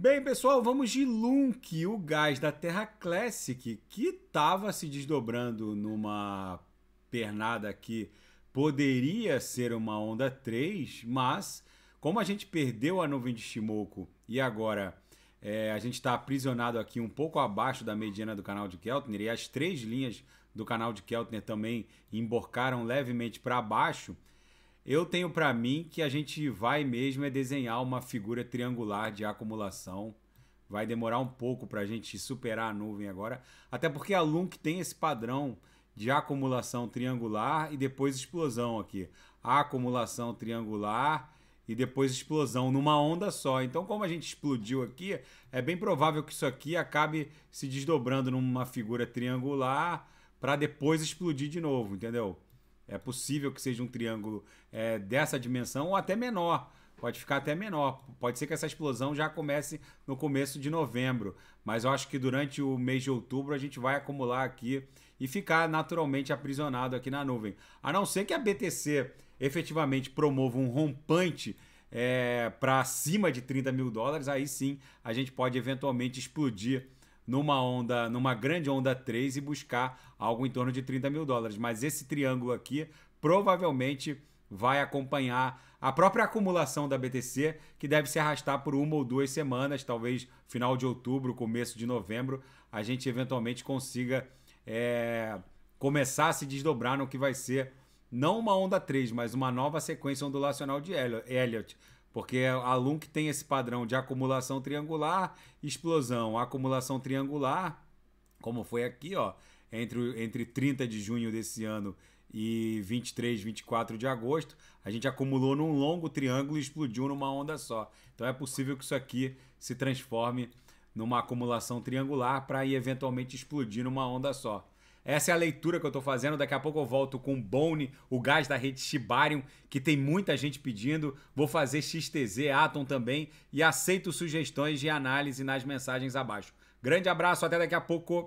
Bem, pessoal, vamos de Lunk, o gás da Terra Classic, que estava se desdobrando numa pernada que poderia ser uma onda 3, mas como a gente perdeu a nuvem de Shimoku e agora é, a gente está aprisionado aqui um pouco abaixo da mediana do canal de Keltner e as três linhas do canal de Keltner também emborcaram levemente para baixo, eu tenho para mim que a gente vai mesmo é desenhar uma figura triangular de acumulação. Vai demorar um pouco para a gente superar a nuvem agora, até porque a LUNC tem esse padrão de acumulação triangular e depois explosão aqui. A acumulação triangular e depois explosão numa onda só. Então, como a gente explodiu aqui, é bem provável que isso aqui acabe se desdobrando numa figura triangular para depois explodir de novo, entendeu? É possível que seja um triângulo é, dessa dimensão ou até menor. Pode ficar até menor. Pode ser que essa explosão já comece no começo de novembro. Mas eu acho que durante o mês de outubro a gente vai acumular aqui e ficar naturalmente aprisionado aqui na nuvem. A não ser que a BTC efetivamente promova um rompante é, para acima de 30 mil dólares, aí sim a gente pode eventualmente explodir numa onda, numa grande onda 3 e buscar algo em torno de 30 mil dólares. Mas esse triângulo aqui provavelmente vai acompanhar a própria acumulação da BTC, que deve se arrastar por uma ou duas semanas, talvez final de outubro, começo de novembro, a gente eventualmente consiga é, começar a se desdobrar no que vai ser não uma onda 3, mas uma nova sequência ondulacional de Elliott. Porque é aluno que tem esse padrão de acumulação triangular, explosão, acumulação triangular, como foi aqui, ó, entre, entre 30 de junho desse ano e 23, 24 de agosto, a gente acumulou num longo triângulo e explodiu numa onda só. Então é possível que isso aqui se transforme numa acumulação triangular para ir eventualmente explodir numa onda só. Essa é a leitura que eu estou fazendo. Daqui a pouco eu volto com o Bone, o gás da rede Shibarium, que tem muita gente pedindo. Vou fazer XTZ, Atom também. E aceito sugestões de análise nas mensagens abaixo. Grande abraço, até daqui a pouco.